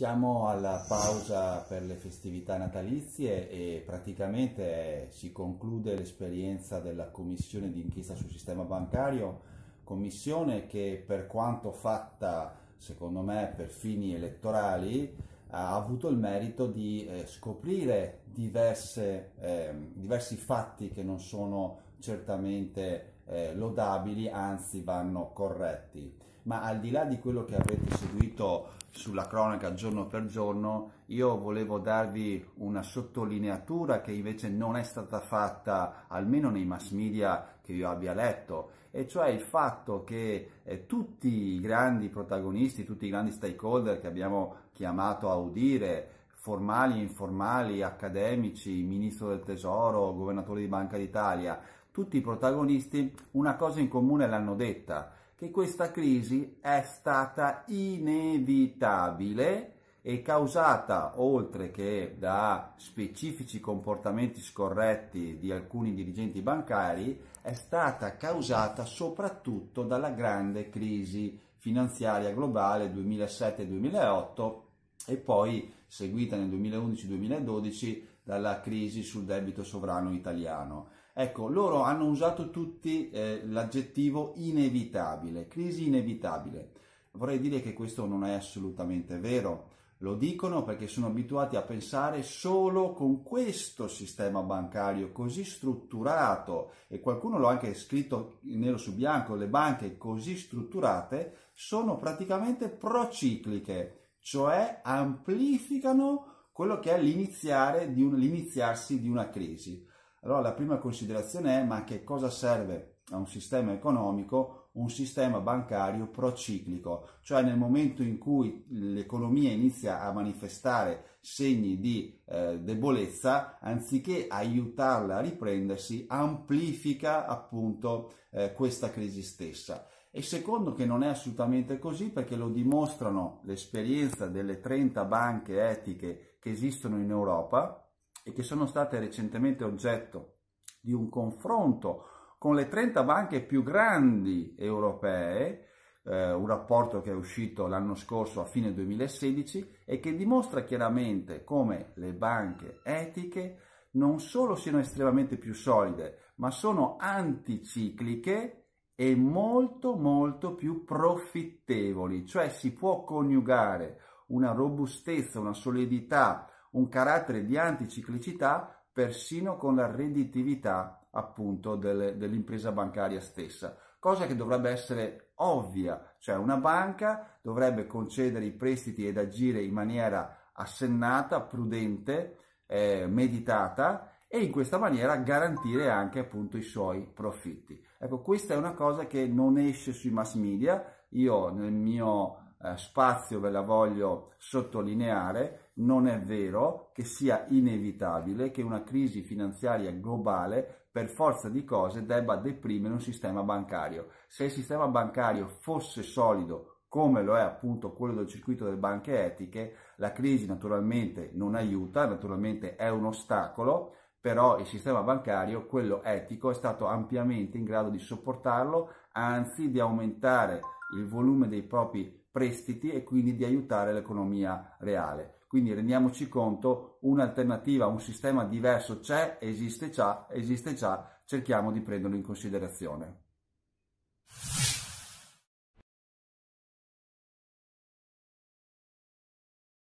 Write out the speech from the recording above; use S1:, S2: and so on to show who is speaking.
S1: Siamo alla pausa per le festività natalizie e praticamente eh, si conclude l'esperienza della commissione d'inchiesta sul sistema bancario, commissione che per quanto fatta secondo me per fini elettorali ha avuto il merito di eh, scoprire diverse, eh, diversi fatti che non sono certamente eh, lodabili, anzi vanno corretti ma al di là di quello che avrete seguito sulla cronaca giorno per giorno, io volevo darvi una sottolineatura che invece non è stata fatta, almeno nei mass media che io abbia letto, e cioè il fatto che eh, tutti i grandi protagonisti, tutti i grandi stakeholder che abbiamo chiamato a udire, formali e informali, accademici, ministro del tesoro, governatore di Banca d'Italia, tutti i protagonisti una cosa in comune l'hanno detta, che questa crisi è stata inevitabile e causata oltre che da specifici comportamenti scorretti di alcuni dirigenti bancari, è stata causata soprattutto dalla grande crisi finanziaria globale 2007-2008 e poi seguita nel 2011-2012 dalla crisi sul debito sovrano italiano. Ecco, loro hanno usato tutti eh, l'aggettivo inevitabile, crisi inevitabile. Vorrei dire che questo non è assolutamente vero. Lo dicono perché sono abituati a pensare solo con questo sistema bancario così strutturato e qualcuno l'ha anche scritto nero su bianco, le banche così strutturate sono praticamente procicliche, cioè amplificano quello che è l'iniziarsi di una crisi. Allora la prima considerazione è ma che cosa serve a un sistema economico un sistema bancario prociclico, cioè nel momento in cui l'economia inizia a manifestare segni di eh, debolezza, anziché aiutarla a riprendersi, amplifica appunto eh, questa crisi stessa. E secondo che non è assolutamente così perché lo dimostrano l'esperienza delle 30 banche etiche che esistono in Europa, e che sono state recentemente oggetto di un confronto con le 30 banche più grandi europee, eh, un rapporto che è uscito l'anno scorso a fine 2016 e che dimostra chiaramente come le banche etiche non solo siano estremamente più solide, ma sono anticicliche e molto molto più profittevoli, cioè si può coniugare una robustezza, una solidità, un carattere di anticiclicità persino con la redditività appunto del, dell'impresa bancaria stessa, cosa che dovrebbe essere ovvia, cioè una banca dovrebbe concedere i prestiti ed agire in maniera assennata, prudente, eh, meditata e in questa maniera garantire anche appunto i suoi profitti. Ecco, questa è una cosa che non esce sui mass media. Io nel mio eh, spazio ve la voglio sottolineare, non è vero che sia inevitabile che una crisi finanziaria globale per forza di cose debba deprimere un sistema bancario. Se il sistema bancario fosse solido come lo è appunto quello del circuito delle banche etiche, la crisi naturalmente non aiuta, naturalmente è un ostacolo, però il sistema bancario, quello etico, è stato ampiamente in grado di sopportarlo, anzi di aumentare il volume dei propri prestiti e quindi di aiutare l'economia reale. Quindi rendiamoci conto, un'alternativa, un sistema diverso c'è, esiste già, esiste già, cerchiamo di prenderlo in considerazione.